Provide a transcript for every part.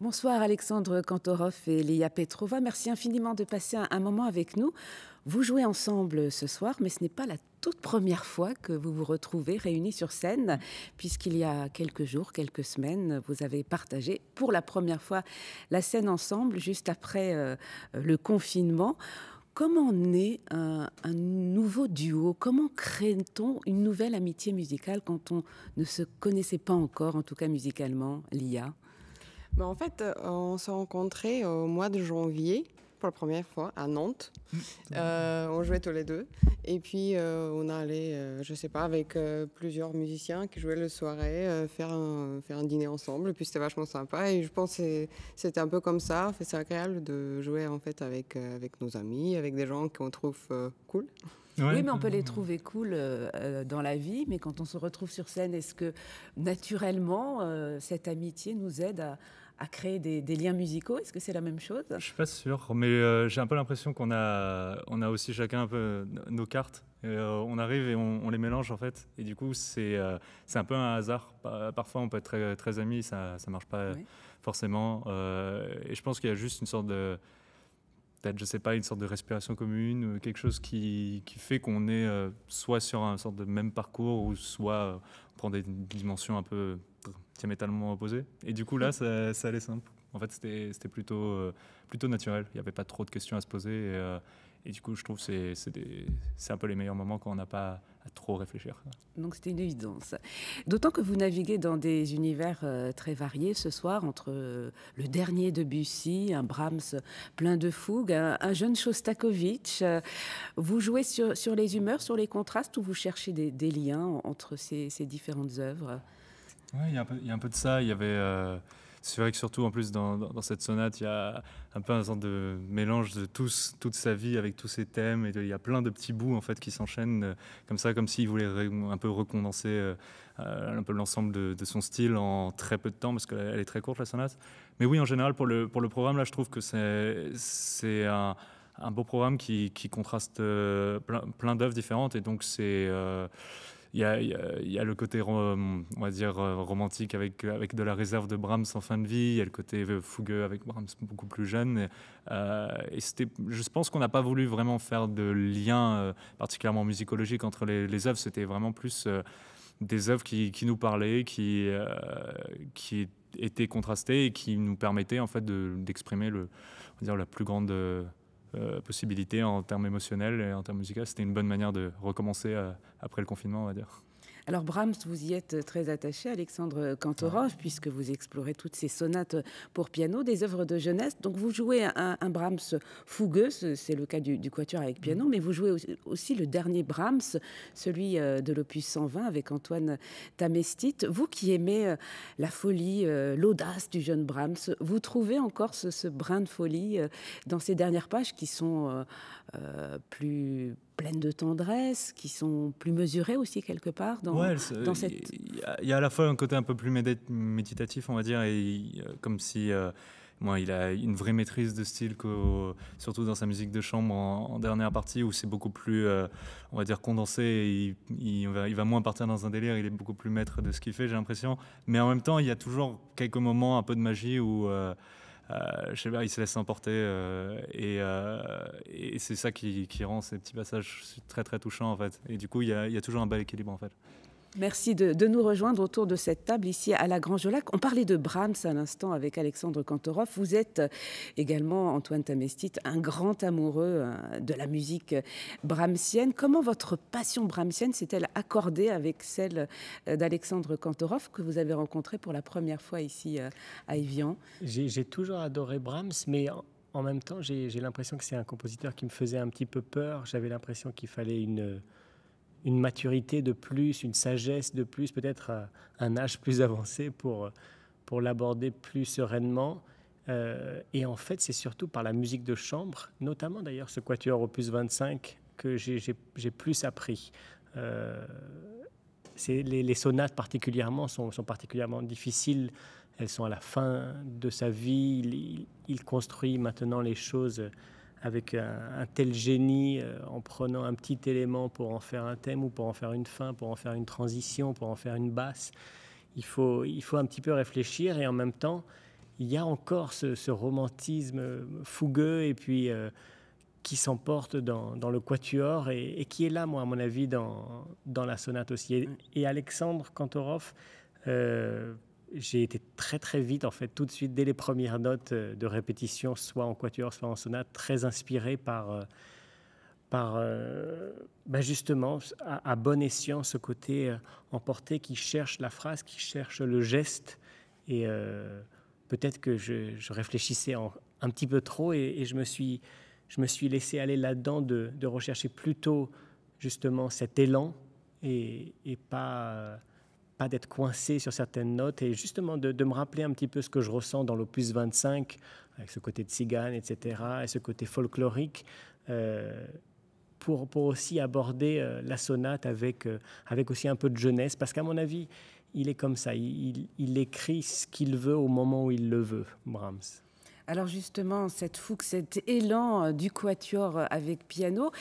Bonsoir Alexandre Kantorov et Lia Petrova. Merci infiniment de passer un, moment avec nous. Vous jouez ensemble ce soir, mais ce n'est pas la toute première fois que vous vous retrouvez réunis sur scène, puisqu'il y a quelques jours, quelques semaines, vous avez partagé pour la première fois la scène ensemble, juste après euh, le confinement. Comment naît un, un nouveau duo Comment crée-t-on une nouvelle amitié musicale quand on ne se connaissait pas encore, en tout cas musicalement, Lia en fait, euh, on s'est rencontrés au mois de janvier pour la première fois à Nantes. Mm. Euh, on jouait tous les deux. Et puis, euh, on allait, allé, je sais pas, avec plusieurs musiciens qui jouaient le soirée, faire, un, faire un dîner ensemble. Et puis, c'était vachement sympa. Et je pense que c'était un peu comme ça. C'est agréable de jouer en fait avec, avec nos amis, avec des gens qu'on trouve cool. Oui, mais on peut les trouver cool dans la vie, mais quand on se retrouve sur scène, est-ce que naturellement cette amitié nous aide à, à créer des, liens musicaux. Est-ce que c'est la même chose Je suis pas sûr, mais euh, j'ai un peu l'impression qu'on a, on a aussi chacun un peu nos cartes. Euh, on arrive et on, les mélange en fait. Et du coup, c'est euh, c'est un peu un hasard. Parfois, on peut être très, très amis, ça ne marche pas forcément. et je pense qu'il y a juste une sorte de peut-être, je sais pas, une sorte de respiration commune, quelque chose qui, qui fait qu'on est euh, soit sur un sorte de même parcours ou soit euh, prend des dimensions un peu euh, diamétralement opposées. Et du coup, là, ça, allait simple. En fait, c'était plutôt, plutôt naturel. Il n'y avait pas trop de questions à se poser. Et, et du coup, je trouve que c'est un peu les meilleurs moments quand on n'a pas trop réfléchir. Donc c'était une évidence. D'autant que vous naviguez dans des univers euh, très variés ce soir, entre euh, le dernier de Bussy, un Brahms plein de fougue, un, jeune Shostakovich. Euh, vous jouez sur, sur, les humeurs, sur les contrastes, ou vous cherchez des, liens entre ces, différentes œuvres Oui, il y, a un peu de ça. Il y avait... C'est vrai que surtout, en plus, dans, cette sonate, il y a un peu un genre de mélange de tous, toute sa vie avec tous ses thèmes. Et il y a plein de petits bouts en fait qui s'enchaînent euh, comme ça, comme s'il voulait un peu recondenser euh, euh, un peu l'ensemble de, son style en très peu de temps, parce qu'elle est très courte la sonate. Mais oui, en général, pour le, pour le programme, là, je trouve que c'est un, un beau programme qui, qui contraste plein, d'œuvres différentes. Et donc, c'est il y a, le côté, on va dire, euh, romantique avec, euh, avec de la réserve de Brahms en fin de vie, il y a le côté euh, fougueux avec Brahms beaucoup plus jeune. Et, c'était, je pense qu'on n'a pas voulu vraiment faire de lien particulièrement musicologique entre les, œuvres, c'était vraiment plus des œuvres qui, nous parlaient, qui, qui étaient contrastées et qui nous permettaient en fait de, d'exprimer le, dire, la plus grande euh, possibilités en termes émotionnels et en termes musicaux. C'était une bonne manière de recommencer euh, après le confinement, on va dire. Alors Brahms, vous y êtes très attaché, Alexandre Kantorov, puisque vous explorez toutes ces sonates pour piano, des œuvres de jeunesse. Donc vous jouez un, Brahms fougueux, c'est le cas du, quatuor avec piano, mm. mais vous jouez aussi, le dernier Brahms, celui euh, de l'opus 120 avec Antoine Tamestit. Vous qui aimez euh, la folie, euh, l'audace du jeune Brahms, vous trouvez encore ce, brin de folie dans ces dernières pages qui sont plus pleines de tendresse, qui sont plus mesurées aussi quelque part dans, cette... Il y, a à la fois un côté un peu plus méditatif, on va dire, et euh, comme si... Euh, moi, il a une vraie maîtrise de style, surtout dans sa musique de chambre en, dernière partie, où c'est beaucoup plus, euh, on va dire, condensé. il, va, moins partir dans un délire, il est beaucoup plus maître de ce qu'il fait, j'ai l'impression. Mais en même temps, il y a toujours quelques moments un peu de magie où... Euh, je sais pas, il se laisse emporter. Euh, euh, et, c'est ça qui, rend ces petits passages très très touchants en fait. Et du coup, il y a, y a, toujours un bel équilibre en fait. Merci de, nous rejoindre autour de cette table ici à la Grange-Lac. On parlait de Brahms à l'instant avec Alexandre Kantorov. Vous êtes également, Antoine Tamestit, un grand amoureux euh, de la musique brahmsienne. Comment votre passion brahmsienne s'est-elle accordée avec celle euh, d'Alexandre Kantorov que vous avez rencontré pour la première fois ici euh, à Evian J'ai toujours adoré Brahms, mais en même temps, j'ai l'impression que c'est un compositeur qui me faisait un petit peu peur. J'avais l'impression qu'il fallait une une maturité de plus, une sagesse de plus, peut-être euh, un âge plus avancé pour, euh, pour l'aborder plus sereinement. Euh, et en fait, c'est surtout par la musique de chambre, notamment d'ailleurs ce quatuor opus 25, que j'ai plus appris. Euh, les, sonates particulièrement sont, sont, particulièrement difficiles. Elles sont à la fin de sa vie. il construit maintenant les choses avec un, tel génie, euh, en prenant un petit élément pour en faire un thème ou pour en faire une fin, pour en faire une transition, pour en faire une basse. Il faut, il faut un petit peu réfléchir et en même temps, il y a encore ce, romantisme fougueux et puis euh, qui s'emporte dans, le quatuor et, qui est là, moi, à mon avis, dans, dans la sonate aussi. Et, Alexandre Kantorov, euh, j'ai été très très vite, en fait, tout de suite, dès les premières notes euh, de répétition, soit en quatuor, soit en sonate, très inspiré par, euh, par euh, bah, justement, à, bon escient, ce côté emporté qui cherche la phrase, qui cherche le geste. Et peut-être que je, réfléchissais un petit peu trop et, je, me suis, je me suis laissé aller là-dedans de, rechercher plutôt justement cet élan et, et pas pas d'être coincé sur certaines notes et justement de, me rappeler un petit peu ce que je ressens dans l'opus 25, avec ce côté tzigane, etc., et ce côté folklorique, euh, pour, aussi aborder euh, la sonate avec, euh, avec aussi un peu de jeunesse, parce qu'à mon avis, il est comme ça, il écrit ce qu'il veut au moment où il le veut, Brahms. Alors justement, cette fougue, cet élan euh, du quatuor euh, avec piano,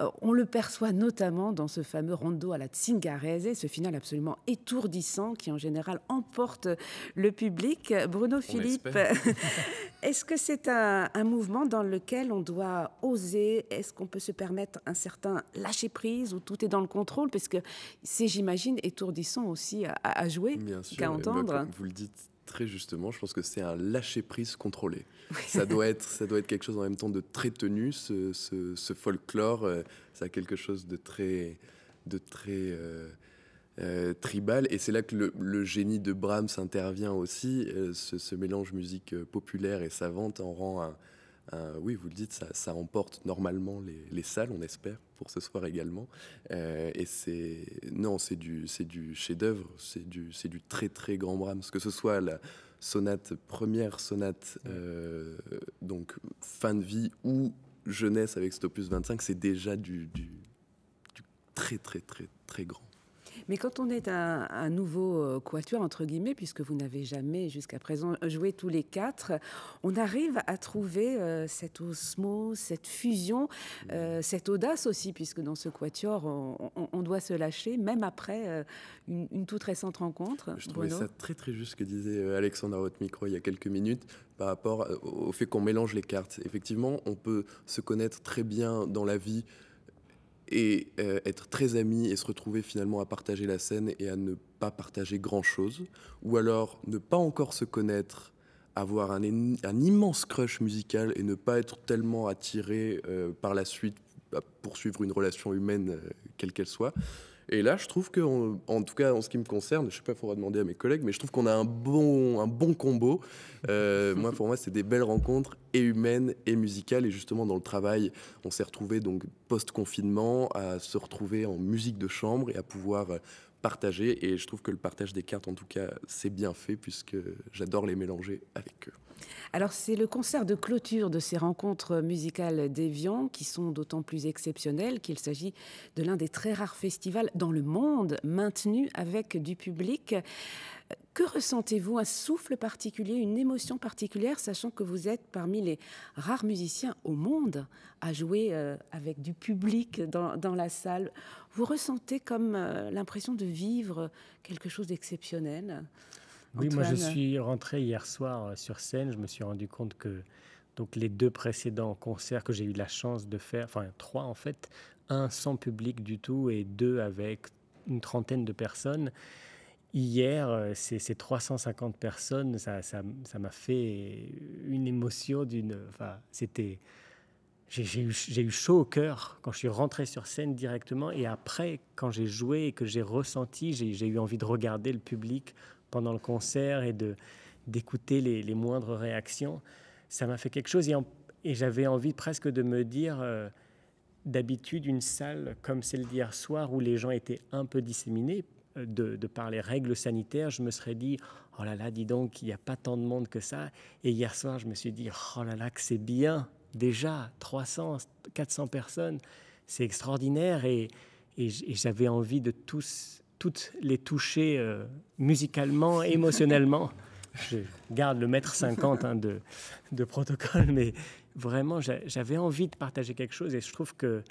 euh, on le perçoit notamment dans ce fameux rondo à la Tsingarese, ce final absolument étourdissant qui en général emporte le public. Bruno Philippe, est-ce que c'est un, mouvement dans lequel on doit oser Est-ce qu'on peut se permettre un certain lâcher-prise où tout est dans le contrôle Parce que c'est, j'imagine, étourdissant aussi à, jouer qu'à entendre. Bah, vous le dites très justement, je pense que c'est un lâcher-prise contrôlé. Ça, doit être, ça doit être quelque chose en même temps de très tenu, ce, folklore, euh, ça a quelque chose de très, de très euh, euh, tribal. Et c'est là que le, génie de Brahms intervient aussi. Ce, ce, mélange musique populaire et savante en rend un, euh, oui, vous le dites, ça, ça emporte normalement les, salles, on espère, pour ce soir également. Euh, et c'est. Non, c'est du, du chef-d'œuvre, c'est du, du très très grand Brahms, que ce soit la sonate, première sonate, euh, donc fin de vie ou jeunesse avec cet opus 25, c'est déjà du, du, du très très très très grand. Mais quand on est un, nouveau euh, quatuor, entre guillemets, puisque vous n'avez jamais jusqu'à présent joué tous les quatre, on arrive à trouver euh, cet cette osmose, cette fusion, euh, cette audace aussi, puisque dans ce quatuor, on, doit se lâcher, même après une, toute récente rencontre. Je trouvais ça très très juste ce que disait Alexandre à votre micro il y a quelques minutes par rapport au fait qu'on mélange les cartes. Effectivement, on peut se connaître très bien dans la vie et euh, être très amis et se retrouver finalement à partager la scène et à ne pas partager grand-chose, ou alors ne pas encore se connaître, avoir un, immense crush musical et ne pas être tellement attiré euh, par la suite à bah, poursuivre une relation humaine euh, quelle qu'elle soit. Et là, je trouve que, en tout cas, en ce qui me concerne, je ne sais pas, il faudra demander à mes collègues, mais je trouve qu'on a un bon, un bon combo. Euh, moi, pour moi, c'est des belles rencontres et humaines et musicales. Et justement, dans le travail, on s'est retrouvé donc post-confinement à se retrouver en musique de chambre et à pouvoir partager. Et je trouve que le partage des cartes, en tout cas, c'est bien fait puisque j'adore les mélanger avec eux. Alors, c'est le concert de clôture de ces rencontres musicales d'Evian qui sont d'autant plus exceptionnelles qu'il s'agit de l'un des très rares festivals dans le monde maintenu avec du public. Que ressentez-vous Un souffle particulier, une émotion particulière, sachant que vous êtes parmi les rares musiciens au monde à jouer euh, avec du public dans, la salle Vous ressentez comme euh, l'impression de vivre quelque chose d'exceptionnel Oui, moi je suis rentré hier soir euh, sur scène, je me suis rendu compte que donc les deux précédents concerts que j'ai eu la chance de faire, enfin trois en fait, un sans public du tout et deux avec une trentaine de personnes, Hier, euh, ces, 350 personnes, ça m'a fait une émotion d'une. Enfin, c'était. J'ai eu, chaud au cœur quand je suis rentré sur scène directement et après, quand j'ai joué et que j'ai ressenti, j'ai eu envie de regarder le public pendant le concert et d'écouter les, moindres réactions. Ça m'a fait quelque chose et, j'avais envie presque de me dire. Euh, d'habitude, une salle comme celle d'hier soir où les gens étaient un peu disséminés, de, par les règles sanitaires, je me serais dit Oh là là, dis donc, il n'y a pas tant de monde que ça. Et hier soir, je me suis dit Oh là là, que c'est bien, déjà 300, 400 personnes, c'est extraordinaire. Et, j'avais envie de tous, toutes les toucher euh, musicalement, émotionnellement. je garde le mètre 50 hein, de, de protocole, mais vraiment, j'avais envie de partager quelque chose et je trouve que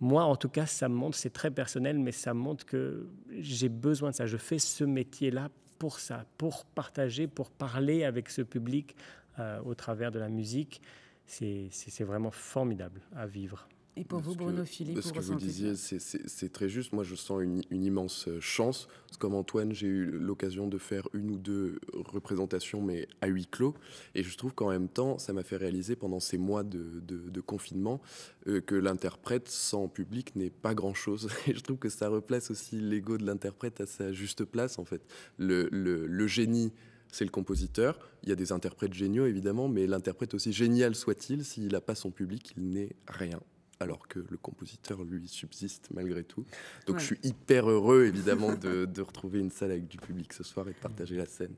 moi, en tout cas, ça me montre, c'est très personnel, mais ça montre que j'ai besoin de ça, je fais ce métier-là pour ça, pour partager, pour parler avec ce public euh, au travers de la musique. C'est vraiment formidable à vivre. Et pour vous, Bruno Philippe, ce que vous disiez, c'est très juste. Moi, je sens une, immense euh, chance. comme Antoine, j'ai eu l'occasion de faire une ou deux représentations, mais à huis clos. Et je trouve qu'en même temps, ça m'a fait réaliser pendant ces mois de, confinement euh, que l'interprète sans public n'est pas grand-chose. Et je trouve que ça replace aussi l'ego de l'interprète à sa juste place, en fait. le, le génie c'est le compositeur. Il y a des interprètes géniaux, évidemment, mais l'interprète, aussi génial soit-il, s'il n'a pas son public, il n'est rien alors que le compositeur, lui, subsiste malgré tout. Donc je suis hyper heureux, évidemment, de, retrouver une salle avec du public ce soir et de partager la scène.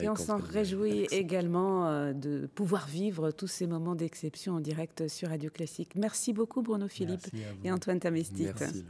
Et on s'en réjouit également euh, de pouvoir vivre tous ces moments d'exception en direct sur Radio Classique. Merci beaucoup, Bruno Philippe et Antoine Tamestit. Merci,